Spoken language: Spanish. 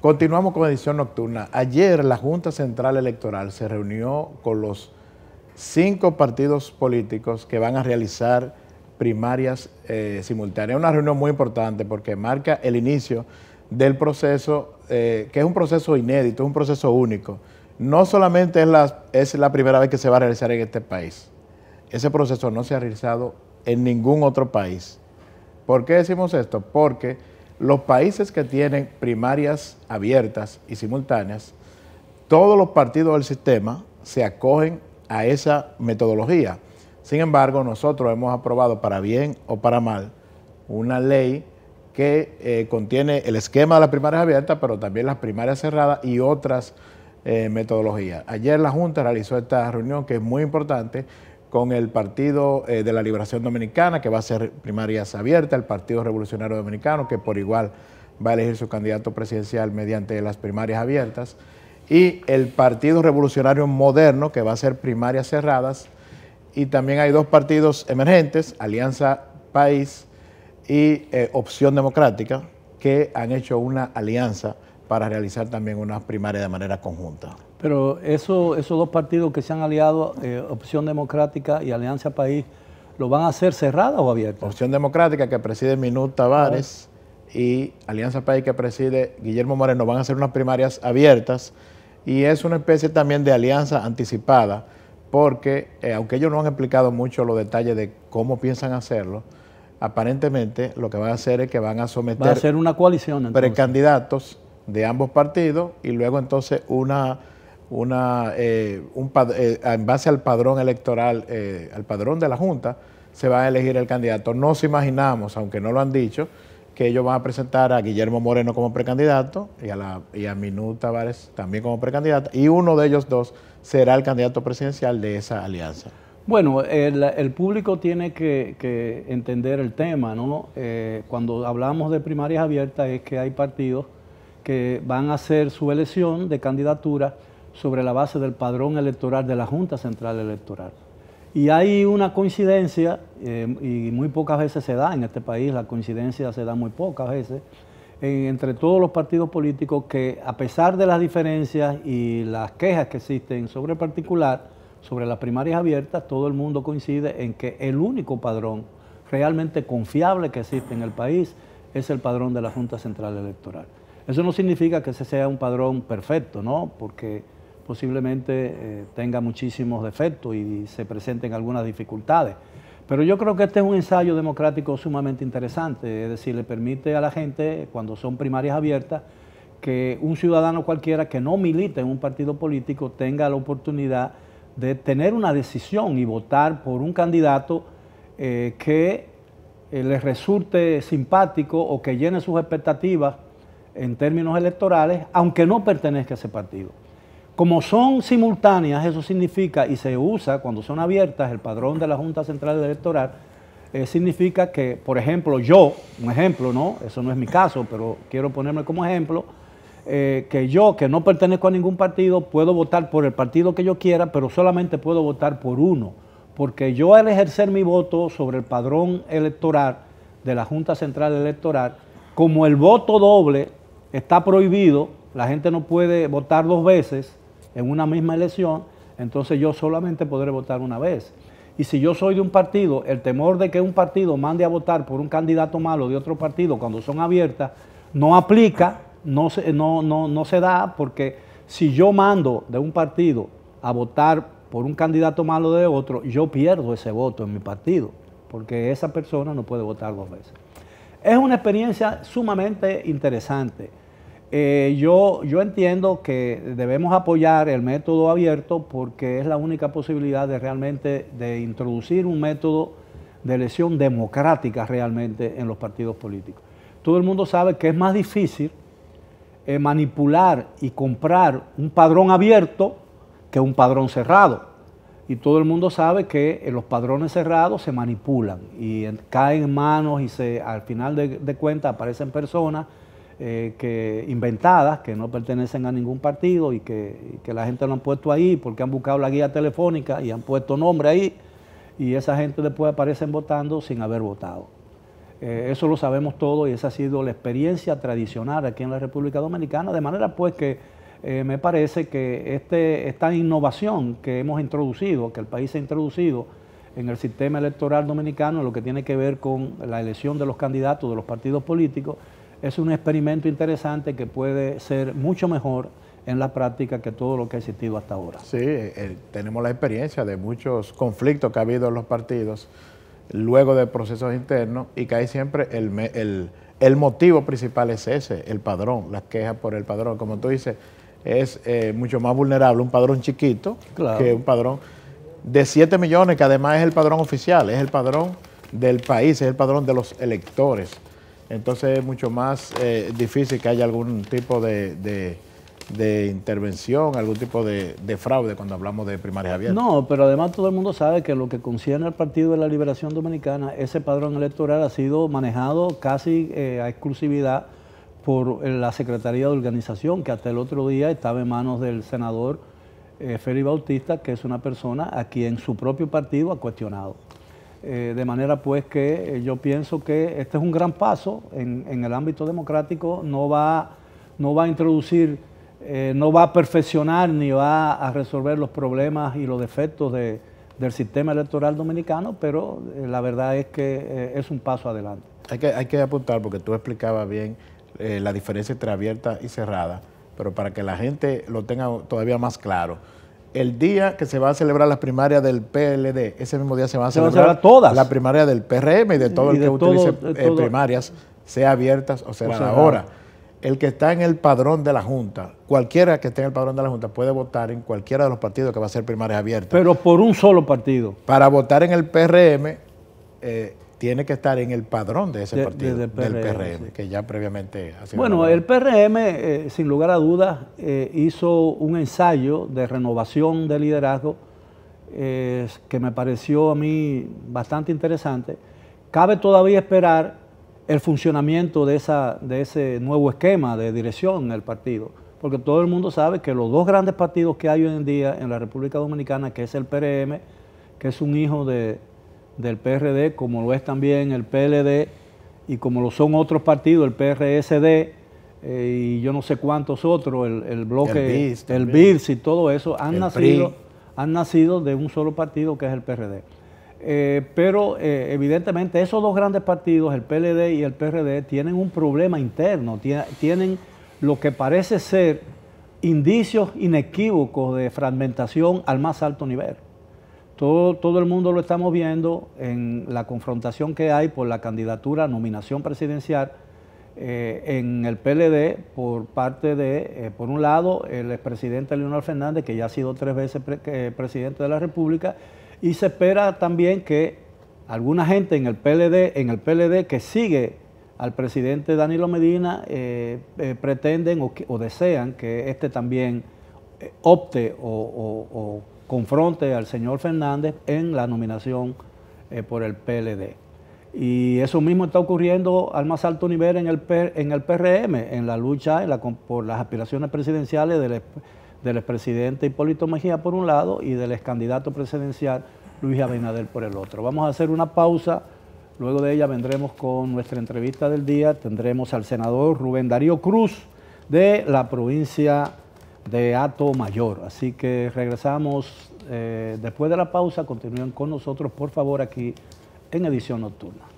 Continuamos con edición nocturna. Ayer la Junta Central Electoral se reunió con los cinco partidos políticos que van a realizar primarias eh, simultáneas. Una reunión muy importante porque marca el inicio del proceso, eh, que es un proceso inédito, un proceso único. No solamente es la, es la primera vez que se va a realizar en este país. Ese proceso no se ha realizado en ningún otro país. ¿Por qué decimos esto? Porque los países que tienen primarias abiertas y simultáneas, todos los partidos del sistema se acogen a esa metodología. Sin embargo, nosotros hemos aprobado para bien o para mal una ley que eh, contiene el esquema de las primarias abiertas, pero también las primarias cerradas y otras eh, metodologías. Ayer la Junta realizó esta reunión que es muy importante con el Partido eh, de la Liberación Dominicana, que va a ser primarias abiertas, el Partido Revolucionario Dominicano, que por igual va a elegir su candidato presidencial mediante las primarias abiertas, y el Partido Revolucionario Moderno, que va a ser primarias cerradas, y también hay dos partidos emergentes, Alianza País y eh, Opción Democrática, que han hecho una alianza para realizar también unas primarias de manera conjunta. Pero eso, esos dos partidos que se han aliado, eh, Opción Democrática y Alianza País, ¿lo van a hacer cerrada o abierta? Opción Democrática que preside Minut Tavares ah. y Alianza País que preside Guillermo Moreno van a hacer unas primarias abiertas y es una especie también de alianza anticipada porque eh, aunque ellos no han explicado mucho los detalles de cómo piensan hacerlo, aparentemente lo que van a hacer es que van a someter... a ser una coalición. Entonces. Precandidatos de ambos partidos y luego entonces una, una, eh, eh, en base al padrón electoral, eh, al padrón de la Junta, se va a elegir el candidato. Nos imaginamos, aunque no lo han dicho, que ellos van a presentar a Guillermo Moreno como precandidato y a, la, y Tavares también como precandidato y uno de ellos dos será el candidato presidencial de esa alianza. Bueno, el, público tiene que, entender el tema, ¿no? cuando hablamos de primarias abiertas es que hay partidos que van a hacer su elección de candidatura sobre la base del padrón electoral de la Junta Central Electoral. Y hay una coincidencia, eh, y muy pocas veces se da en este país, la coincidencia se da muy pocas veces, entre todos los partidos políticos que a pesar de las diferencias y las quejas que existen sobre el particular, sobre las primarias abiertas, todo el mundo coincide en que el único padrón realmente confiable que existe en el país es el padrón de la Junta Central Electoral. Eso no significa que ese sea un padrón perfecto, ¿no? Porque posiblemente eh, tenga muchísimos defectos y se presenten algunas dificultades. Pero yo creo que este es un ensayo democrático sumamente interesante, es decir, le permite a la gente, cuando son primarias abiertas, que un ciudadano cualquiera que no milite en un partido político tenga la oportunidad de tener una decisión y votar por un candidato eh, que eh, le resulte simpático o que llene sus expectativas en términos electorales, aunque no pertenezca a ese partido. Como son simultáneas, eso significa, y se usa cuando son abiertas, el padrón de la Junta Central Electoral, eh, significa que, por ejemplo, yo, un ejemplo, ¿no? Eso no es mi caso, pero quiero ponerme como ejemplo, eh, que yo, que no pertenezco a ningún partido, puedo votar por el partido que yo quiera, pero solamente puedo votar por uno, porque yo al ejercer mi voto sobre el padrón electoral de la Junta Central Electoral, como el voto doble está prohibido, la gente no puede votar dos veces en una misma elección, entonces yo solamente podré votar una vez. Y si yo soy de un partido, el temor de que un partido mande a votar por un candidato malo de otro partido cuando son abiertas, no aplica, no se, se da, porque si yo mando de un partido a votar por un candidato malo de otro, yo pierdo ese voto en mi partido, porque esa persona no puede votar dos veces. Es una experiencia sumamente interesante. Eh, yo, yo entiendo que debemos apoyar el método abierto porque es la única posibilidad de realmente de introducir un método de elección democrática realmente en los partidos políticos. Todo el mundo sabe que es más difícil eh, manipular y comprar un padrón abierto que un padrón cerrado y todo el mundo sabe que eh, los padrones cerrados se manipulan y caen en manos y se, al final de, de cuentas aparecen personas eh, que, inventadas que no pertenecen a ningún partido y que, la gente lo han puesto ahí porque han buscado la guía telefónica y han puesto nombre ahí y esa gente después aparece votando sin haber votado. Eh, eso lo sabemos todos y esa ha sido la experiencia tradicional aquí en la República Dominicana, de manera pues que eh, me parece que este, esta innovación que hemos introducido, que el país ha introducido en el sistema electoral dominicano, lo que tiene que ver con la elección de los candidatos de los partidos políticos, es un experimento interesante que puede ser mucho mejor en la práctica que todo lo que ha existido hasta ahora. Sí, eh, eh, tenemos la experiencia de muchos conflictos que ha habido en los partidos luego de procesos internos y que hay siempre el, el motivo principal es ese, el padrón, las quejas por el padrón. Como tú dices, es eh, mucho más vulnerable un padrón chiquito que un padrón de 7 millones, que además es el padrón oficial, es el padrón del país, es el padrón de los electores. Entonces es mucho más eh, difícil que haya algún tipo de, intervención, algún tipo de, fraude cuando hablamos de primarias abiertas. No, pero además todo el mundo sabe que lo que concierne al Partido de la Liberación Dominicana, ese padrón electoral ha sido manejado casi eh, a exclusividad por eh, la Secretaría de Organización, que hasta el otro día estaba en manos del senador eh, Félix Bautista, que es una persona a quien su propio partido ha cuestionado. Eh, de manera pues que eh, yo pienso que este es un gran paso en, el ámbito democrático, no va, no va a introducir, no va a perfeccionar ni va a resolver los problemas y los defectos del sistema electoral dominicano, pero la verdad es que es un paso adelante. Hay que, hay que apuntar, porque tú explicabas bien eh, la diferencia entre abierta y cerrada, pero para que la gente lo tenga todavía más claro. El día que se va a celebrar las primarias del PLD, ese mismo día se va a celebrar, todas. la primaria del PRM y de todo el que utilice eh, primarias, sea abiertas o sea, ahora. El que está en el padrón de la Junta, cualquiera que esté en el padrón de la Junta puede votar en cualquiera de los partidos que va a ser primarias abiertas. Pero por un solo partido. Para votar en el PRM, eh, tiene que estar en el padrón de ese partido, del PRM, que ya previamente ha sido Bueno, el PRM, eh, sin lugar a dudas, eh, hizo un ensayo de renovación de liderazgo eh, que me pareció a mí bastante interesante. Cabe todavía esperar el funcionamiento de, esa, de ese nuevo esquema de dirección del partido, porque todo el mundo sabe que los dos grandes partidos que hay hoy en día en la República Dominicana, que es el PRM, que es un hijo de, del PRD, como lo es también el PLD y como lo son otros partidos, el PRSD eh, y yo no sé cuántos otros, el, el bloque, el BIRS y todo eso, han nacido, han nacido de un solo partido que es el PRD. Eh, pero eh, evidentemente esos dos grandes partidos, el PLD y el PRD, tienen un problema interno, tienen lo que parece ser indicios inequívocos de fragmentación al más alto nivel. Todo, el mundo lo estamos viendo en la confrontación que hay por la candidatura, nominación presidencial eh, en el PLD por parte de, eh, por un lado, el expresidente Leonel Fernández, que ya ha sido tres veces eh, presidente de la República, y se espera también que alguna gente en el PLD, en el PLD que sigue al presidente Danilo Medina, pretenden o, o, desean que este también opte o confronte al señor Fernández en la nominación eh, por el PLD. Y eso mismo está ocurriendo al más alto nivel en el, en el PRM, en la lucha por las aspiraciones presidenciales del, del expresidente Hipólito Mejía por un lado y del excandidato presidencial Luis Abinader por el otro. Vamos a hacer una pausa, luego de ella vendremos con nuestra entrevista del día, tendremos al senador Rubén Darío Cruz de la provincia de Ato Mayor. Así que regresamos eh, después de la pausa. Continúen con nosotros, por favor, aquí en Edición Nocturna.